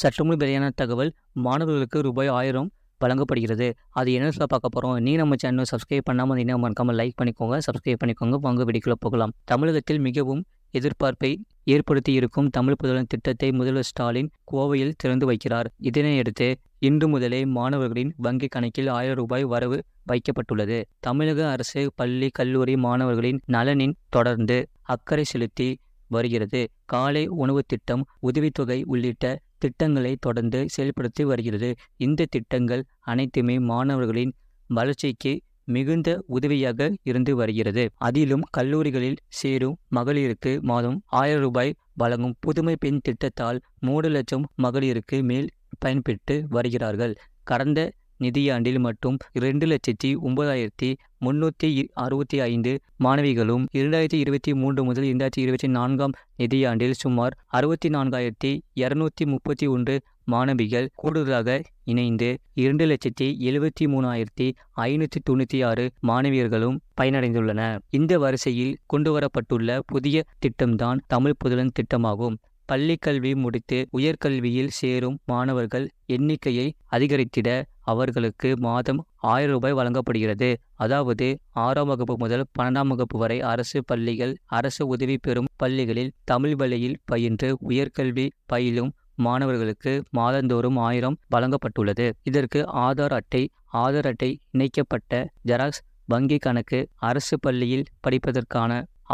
சற்றுமுன் வெளியான தகவல் மாணவர்களுக்கு ரூபாய் ஆயிரம் வழங்கப்படுகிறது அது என்ன பார்க்க போகிறோம் நீ நம்ம சேனல் சப்ஸ்கிரைப் பண்ணாமல் இருந்தீங்கன்னா மறக்காமல் லைக் பண்ணிக்கோங்க சப்ஸ்கிரைப் பண்ணிக்கோங்க வாங்க வெடிக்குள்ள போகலாம் தமிழகத்தில் மிகவும் எதிர்பார்ப்பை ஏற்படுத்தி இருக்கும் தமிழ் புதலன் திட்டத்தை முதல்வர் ஸ்டாலின் கோவையில் திறந்து வைக்கிறார் இதனையடுத்து இன்று முதலே மாணவர்களின் வங்கி கணக்கில் ஆயிரம் ரூபாய் வரவு வைக்கப்பட்டுள்ளது தமிழக அரசு பள்ளி கல்லூரி மாணவர்களின் நலனின் தொடர்ந்து அக்கறை செலுத்தி வருகிறது காலை உணவு திட்டம் உதவித்தொகை உள்ளிட்ட திட்டங்களை தொடர்ந்து செயல்படுத்தி வருகிறது இந்த திட்டங்கள் அனைத்துமே மாணவர்களின் வளர்ச்சிக்கு மிகுந்த உதவியாக இருந்து வருகிறது அதிலும் கல்லூரிகளில் சேரும் மகளிருக்கு மாதம் ஆயிரம் ரூபாய் வழங்கும் புதுமை பெண் திட்டத்தால் மூன்று லட்சம் மகளிருக்கு மேல் பயன்பெற்று வருகிறார்கள் கடந்த நிதியாண்டில் மட்டும் இரண்டு லட்சத்தி ஒன்பதாயிரத்தி முன்னூற்றி அறுபத்தி ஐந்து மாணவிகளும் இரண்டாயிரத்தி இருபத்தி மூன்று முதல் இரண்டாயிரத்தி இருபத்தி நான்காம் நிதியாண்டில் சுமார் அறுபத்தி நான்காயிரத்தி இரநூத்தி முப்பத்தி ஒன்று மாணவிகள் கூடுதலாக இணைந்து இரண்டு லட்சத்தி எழுபத்தி மூணாயிரத்தி ஐநூற்றி தொண்ணூற்றி ஆறு மாணவியர்களும் பயனடைந்துள்ளன இந்த வரிசையில் கொண்டுவரப்பட்டுள்ள புதிய திட்டம்தான் தமிழ் புதலன் திட்டமாகும் பள்ளிக்கல்வி முடித்து உயர்கல்வியில் சேரும் மாணவர்கள் எண்ணிக்கையை அதிகரித்திட அவர்களுக்கு மாதம் ஆயிரம் ரூபாய் வழங்கப்படுகிறது அதாவது ஆறாம் வகுப்பு முதல் பன்னெண்டாம் வகுப்பு வரை அரசு பள்ளிகள் அரசு உதவி பெறும் பள்ளிகளில் தமிழ் வழியில் பயின்று உயர்கல்வி பயிலும் மாணவர்களுக்கு மாதந்தோறும் ஆயிரம் வழங்கப்பட்டுள்ளது இதற்கு ஆதார் அட்டை ஆதார் அட்டை இணைக்கப்பட்ட ஜெராக்ஸ் வங்கி கணக்கு அரசு பள்ளியில் படிப்பதற்கான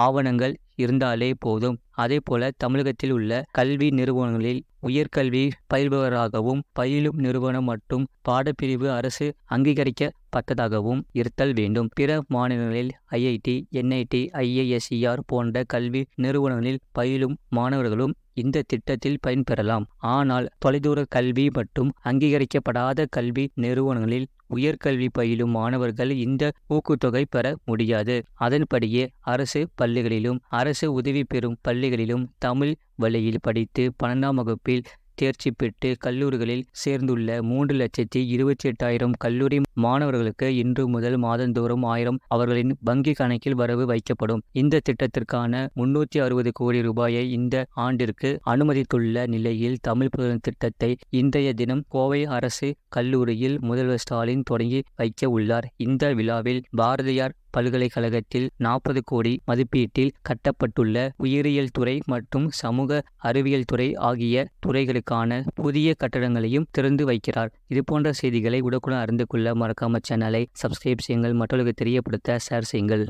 ஆவணங்கள் இருந்தாலே போதும் அதே போல தமிழகத்தில் உள்ள கல்வி நிறுவனங்களில் உயர்கல்வி பயில்பவராகவும் பயிலும் நிறுவனம் மற்றும் பாடப்பிரிவு அரசு அங்கீகரிக்கப்பட்டதாகவும் இருத்தல் வேண்டும் பிற மாநிலங்களில் ஐஐடி என்ஐடி ஐஏஎஸ்இஆர் போன்ற கல்வி நிறுவனங்களில் பயிலும் மாணவர்களும் இந்த திட்டத்தில் பயன்பெறலாம் ஆனால் தொலைதூர கல்வி மற்றும் அங்கீகரிக்கப்படாத கல்வி நிறுவனங்களில் உயர்கல்வி பயிலும் மாணவர்கள் இந்த ஊக்குத்தொகை பெற முடியாது அதன்படியே அரசு பள்ளிகளிலும் அரசு உதவி பெறும் பள்ளிகளிலும் தமிழ் வழியில் படித்து பன்னெண்டாம் வகுப்பில் தேர்ச்சி பெற்று கல்லூரிகளில் சேர்ந்துள்ள மூன்று லட்சத்தி இருபத்தி எட்டாயிரம் கல்லூரி மாணவர்களுக்கு இன்று முதல் மாதந்தோறும் ஆயிரம் அவர்களின் வங்கி கணக்கில் வரவு வைக்கப்படும் இந்த திட்டத்திற்கான முன்னூற்றி அறுபது கோடி ரூபாயை இந்த ஆண்டிற்கு அனுமதித்துள்ள நிலையில் தமிழ் புதன் திட்டத்தை இன்றைய தினம் கோவை அரசு கல்லூரியில் முதல்வர் ஸ்டாலின் தொடங்கி வைக்க உள்ளார் இந்த விழாவில் பாரதியார் பல்கலைக்கழகத்தில் நாற்பது கோடி மதிப்பீட்டில் கட்டப்பட்டுள்ள உயிரியல் துறை மற்றும் சமூக அறிவியல் துறை ஆகிய துறைகளுக்கான புதிய கட்டடங்களையும் திறந்து வைக்கிறார் இதுபோன்ற செய்திகளை உடக்குடன் அறிந்து கொள்ள மறக்காம சேனலை சப்ஸ்கிரைப் செய்யுங்கள் மற்றவர்களுக்கு தெரியப்படுத்த ஷேர் செய்யுங்கள்